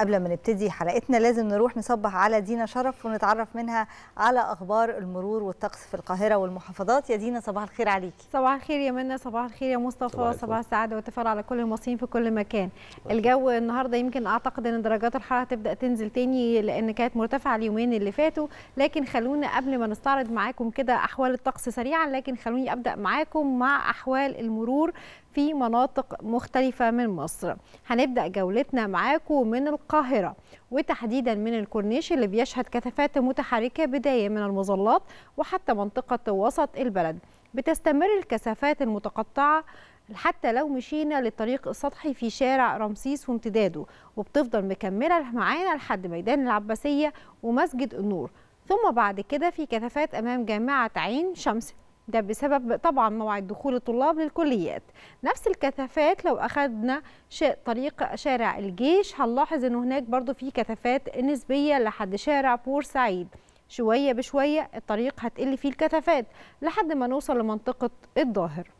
قبل ما نبتدي حلقتنا لازم نروح نصبح على دينا شرف ونتعرف منها على اخبار المرور والطقس في القاهره والمحافظات يا دينا صباح الخير عليكي صباح الخير يا منى صباح الخير يا مصطفى صباح السعاده والتفاؤل على كل المصريين في كل مكان الجو النهارده يمكن اعتقد ان درجات الحراره تبدا تنزل تاني لان كانت مرتفعه اليومين اللي فاتوا لكن خلونا قبل ما نستعرض معاكم كده احوال الطقس سريعا لكن خلوني ابدا معاكم مع احوال المرور في مناطق مختلفة من مصر هنبدأ جولتنا معاكم من القاهرة وتحديدا من الكورنيش اللي بيشهد كثافات متحركة بداية من المظلات وحتى منطقة وسط البلد بتستمر الكثافات المتقطعة حتى لو مشينا للطريق السطحي في شارع رمسيس وامتداده وبتفضل مكملة معانا لحد ميدان العباسية ومسجد النور ثم بعد كده في كثافات أمام جامعة عين شمس ده بسبب طبعا موعد دخول الطلاب للكليات نفس الكثافات لو أخذنا طريق شارع الجيش هنلاحظ أن هناك برضو في كثافات نسبية لحد شارع بورسعيد شوية بشوية الطريق هتقل فيه الكثافات لحد ما نوصل لمنطقة الظاهر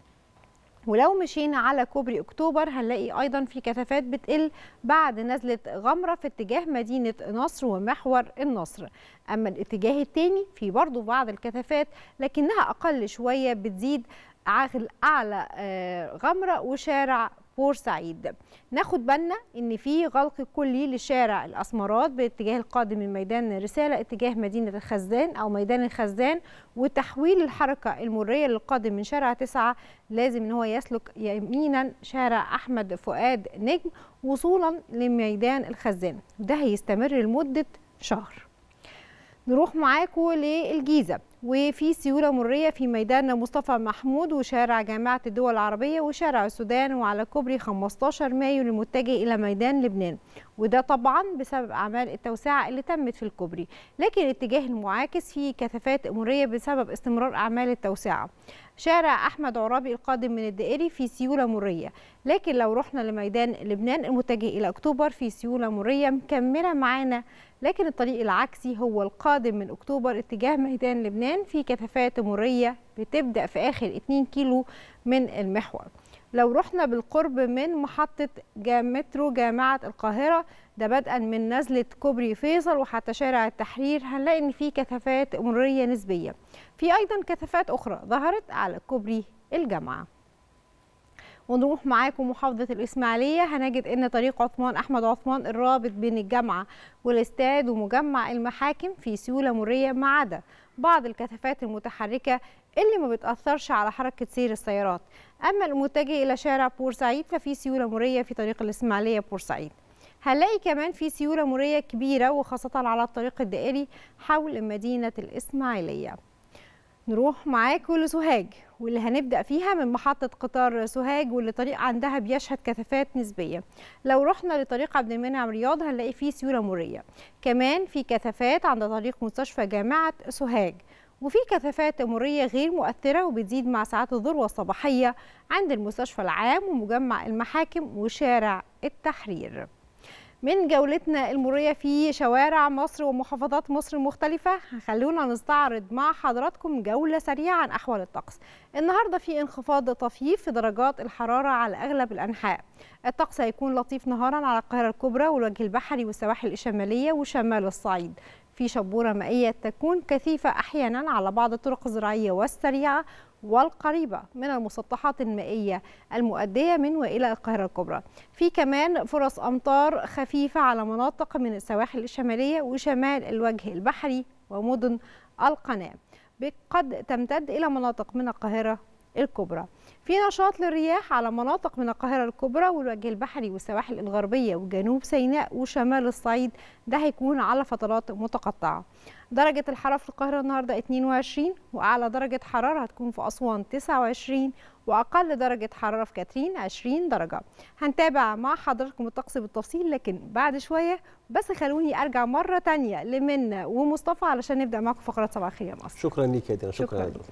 ولو مشينا على كوبري اكتوبر هنلاقي ايضا في كثافات بتقل بعد نزله غمره في اتجاه مدينه نصر ومحور النصر اما الاتجاه الثاني في برضه بعض الكثافات لكنها اقل شويه بتزيد اعلى آه، غمره وشارع بورسعيد ناخد بالنا ان في غلق كلي لشارع الاسمرات باتجاه القادم من ميدان رساله اتجاه مدينه الخزان او ميدان الخزان وتحويل الحركه المريه للقادم من شارع تسعة لازم ان هو يسلك يمينا شارع احمد فؤاد نجم وصولا لميدان الخزان ده هيستمر لمده شهر نروح معاكم للجيزه وفي سيولة مرية في ميدان مصطفى محمود وشارع جامعة الدول العربية وشارع السودان وعلى كوبري 15 مايو المتجه إلى ميدان لبنان وده طبعا بسبب أعمال التوسعة اللي تمت في الكوبري لكن الاتجاه المعاكس في كثافات مرية بسبب استمرار أعمال التوسعة شارع أحمد عرابي القادم من الدائري في سيولة مرية لكن لو رحنا لميدان لبنان المتجه إلى أكتوبر في سيولة مرية مكملة معانا لكن الطريق العكسي هو القادم من أكتوبر اتجاه ميدان لبنان في كثافات مريه بتبدأ في آخر 2 كيلو من المحور لو رحنا بالقرب من محطة مترو جامعة القاهرة ده بدءا من نزلة كوبري فيصل وحتى شارع التحرير هنلاقي ان في كثافات مريه نسبية في ايضا كثافات اخرى ظهرت على كوبري الجامعة ونروح معاكم محافظه الاسماعيليه هنجد ان طريق عثمان احمد عثمان الرابط بين الجامعه والاستاد ومجمع المحاكم في سيوله مريه ما عدا بعض الكثافات المتحركه اللي ما بتاثرش على حركه سير السيارات اما المتجه الى شارع بورسعيد ففي سيوله مريه في طريق الاسماعيليه بورسعيد هنلاقي كمان في سيولة مرية كبيرة وخاصة على الطريق الدائري حول مدينة الإسماعيلية نروح معاكم لسوهاج واللي هنبدأ فيها من محطة قطار سوهاج واللي طريق عندها بيشهد كثافات نسبية لو رحنا لطريق عبد المنعم رياض هنلاقي فيه سيولة مرية كمان في كثافات عند طريق مستشفى جامعة سوهاج وفي كثافات مرية غير مؤثرة وبتزيد مع ساعات الذروة الصباحية عند المستشفى العام ومجمع المحاكم وشارع التحرير من جولتنا المرية في شوارع مصر ومحافظات مصر المختلفة خلونا نستعرض مع حضراتكم جولة سريعة عن أحوال الطقس النهاردة في انخفاض طفيف في درجات الحرارة على أغلب الأنحاء الطقس هيكون لطيف نهارا على القاهرة الكبرى والوجه البحري والسواحل الشمالية وشمال الصعيد في شبورة مائية تكون كثيفة أحيانا على بعض الطرق الزراعية والسريعة والقريبة من المسطحات المائية المؤدية من وإلى القاهرة الكبرى في كمان فرص أمطار خفيفة على مناطق من السواحل الشمالية وشمال الوجه البحري ومدن القناة قد تمتد إلى مناطق من القاهرة الكبرى في نشاط للرياح على مناطق من القاهرة الكبرى والوجه البحري والسواحل الغربية وجنوب سيناء وشمال الصعيد ده هيكون على فترات متقطعة درجة الحرارة في القاهرة النهاردة 22 وأعلى درجة حرارة هتكون في أسوان 29 وأقل درجة حرارة في كاترين 20 درجة هنتابع مع حضراتكم الطقس بالتفصيل لكن بعد شوية بس خلوني أرجع مرة تانية لمنة ومصطفى علشان نبدأ معكم فقرات صباح الخير يا مصر شكرا لك يا دينا شكرا, شكرا